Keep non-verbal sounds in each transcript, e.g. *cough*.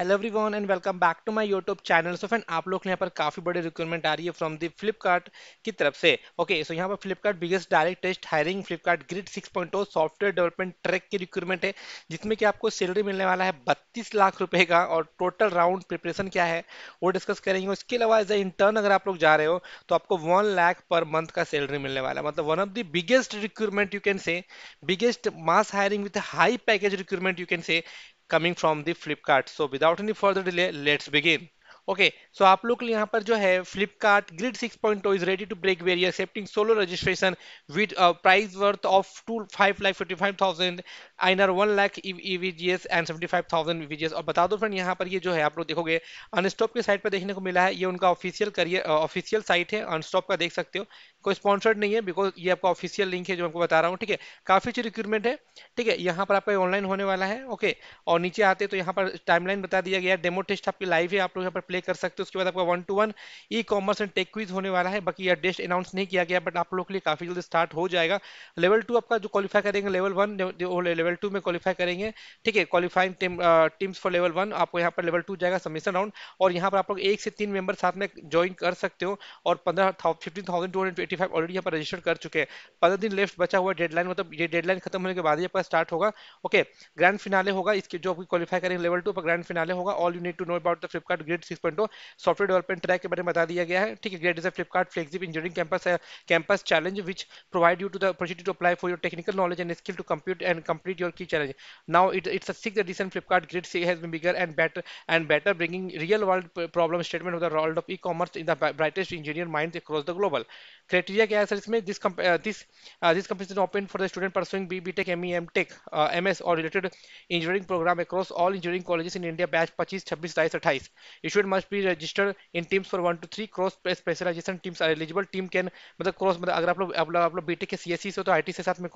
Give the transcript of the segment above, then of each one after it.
Hello everyone and welcome back to my YouTube channel so friend आप लोग यहाँ पर काफी बड़ी रिक्वायरमेंट आ रही है फ्रॉम दी फ्लिपकार्ट की तरफ से ओके सो यहाँ पर Flipkart biggest direct test hiring Flipkart grid 6.0 software development track की रिक्वायरमेंट है जिसमें कि आपको सैलरी मिलने वाला है बत्तीस लाख रुपए का और टोटल राउंड प्रिपरेशन क्या है वो डिस्कस करेंगे इसके अलावा एज ए इंटर्न अगर आप लोग जा रहे हो तो आपको वन लाख पर मंथ का सैलरी मिलने वाला है मतलब one of the biggest requirement you can say biggest mass hiring with high package requirement you can say coming from the Flipkart. So without any further delay, let's begin. Okay okay, so so आप लोग यहाँ पर जो है Flipkart grid six point two is ready to break barrier accepting solo registration with price worth of two five lakh fifty five thousand आइनर one lakh ईवीजीएस and seventy five thousand एस और बता दो फ्रेंड यहाँ पर ये जो है आप लोग देखोगे अनस्टॉप के साइट पर देखने को मिला है ये उनका ऑफिशियल करियर ऑफिशियल साइट है अनस्टॉप का देख सकते हो कोई स्पॉन्सर्ड नहीं है बिकॉज ये आपका ऑफिशियल लिंक है जो आपको बता रहा हूँ ठीक है काफ़ी अच्छी रिक्रूटमेंट है ठीक है यहाँ पर आपका ऑनलाइन होने वाला है ओके और नीचे आते तो यहाँ पर टाइमलाइन बता दिया गया डेमो टेस्ट आपकी लाइव है आप लोग यहाँ पर प्ले कर सकते हो उसके बाद आपका one two one e commerce and tech quiz होने वाला है बाकी डेस्ट अनाउंस नहीं किया गया बट आप लोग के लिए काफी जल्दी स्टार्ट हो जाएगा लेवल टू आपका जो क्वालिफाई करेंगे लेवल वन लेवल टू में क्वालिफाई करेंगे ठीक है qualifying teams for level one आपको यहाँ पर लेवल टू जाएगा सबमिशन राउंड और यहाँ पर आप लोग एक से तीन मेंबर साथ में ज्वाइन कर सकते हो और पंद्रह fifteen thousand two hundred eighty five already यहाँ पर रजिस्टर कर चुके हैं पंद्रह दिन लेफ्ट बचा हुआ डेडलाइन मतलब ये डेडलाइन खत्म होने के बाद ही आपका स्टार्ट होगा ओके ग्रैंड फिनाले होगा इसके जो आपकी क्वालिफाई करेंगे लेवल टू पर ग्रैंड फिनाले होगा all you need to know about the Flipkart grid six point software development track के बारे में बता दिया गया है ठीक है great is Flipkart flexible engineering campus है campus challenge which provide you to the opportunity to apply for your technical knowledge and skill to compute and complete your key challenge now it it's six edition Flipkart great C has been bigger and better and better bringing real world problem statement of the world of e commerce in the brightest engineer mind across the global criteria क्या है sir इसमें this this this company open for the student pursuing B B tech M E M tech M S और related engineering program across all engineering colleges in India batch पच्चीस छब्बीस सताईस अट्ठाईस issued must be registered in teams for 1 to 3 cross specialization teams are eligible team can मतलब cross मतलब अगर आप लोग आप लोग आप लोग बीटेक के सीएससी से तो आईटी से साथ में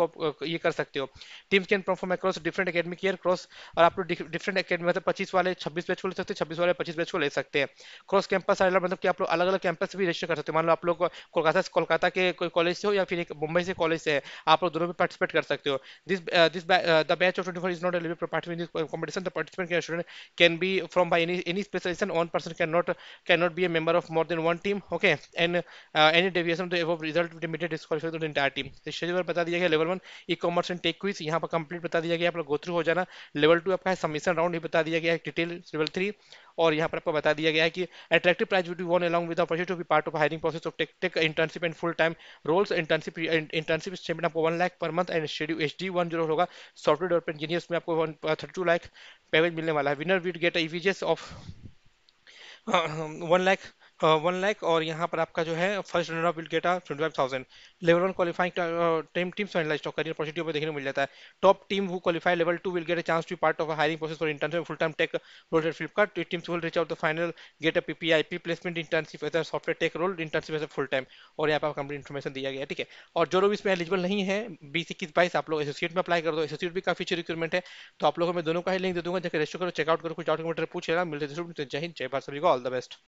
ये कर सकते हो teams can perform across different academic year cross और आप लोग डिफरेंट एकेडमी मतलब 25 वाले 26 बैच को ले सकते हैं 26 वाले 25 बैच को ले सकते हैं क्रॉस कैंपस आइलर मतलब कि आप लोग अलग अलग कैंपस भी रजिस्टर कर सकते हैं मान लो आप लोग कोलकाता कोलकाता के कोई कॉलेज से हो या फिर मुंबई से कॉलेज से आप लोग दोनों में पार्टिसिपेट कर सकते हो this this the batch of 24 is not eligible for participate in this competition the participant can student can be from by any any specialization on person cannot cannot be a member of more than one team okay and uh, any deviation to above result will immediately disqualify the entire team schedule तो बता दिया गया level one e commerce and tech quiz यहाँ पर complete बता दिया गया आप लोग गो थ्रू हो जाना लेवल टू आपका है सबमिशन राउंड ही बता दिया गया है डिटेल लेवल और यहाँ पर आपको बता दिया गया है कि attractive prize we won along with opportunity to be part of hiring process of tech tech internship and full time roles internship internship statement आपको one lakh per month and schedule H D one zero होगा software development engineers में आपको thirty two lakh payment मिलने वाला है winner we'd get ईवीजेस of *laughs* Um, one lakh one lakh और यहाँ पर आपका जो है first runner of will get a twenty five thousand level one qualifying team teams analyse career positive पर देखने को मिल जाता है टॉप टीम वो qualify level two will get a chance to part of hiring process for internship full time tech role at Flipkart team will reach out the final get a PPIP placement internship as a software tech role internship as a full time और यहाँ पर complete information दिया गया ठीक है और जो लोग इसमें एलिजिबल नहीं है बीस इक्कीस बाईस आप लोग एसोसिएट में अप्लाई कर दो एसोसिएट भी काफी अच्छी रिक्रूटमेंट है तो आप लोगों को मैं दोनों का ही लिंक दे दूंगा जैसे रजिस्टर करो चेकआउट करो कुछ डाउट पूछ लेना मिलते जय हिंद जय भारत सभी को ऑल द बेस्ट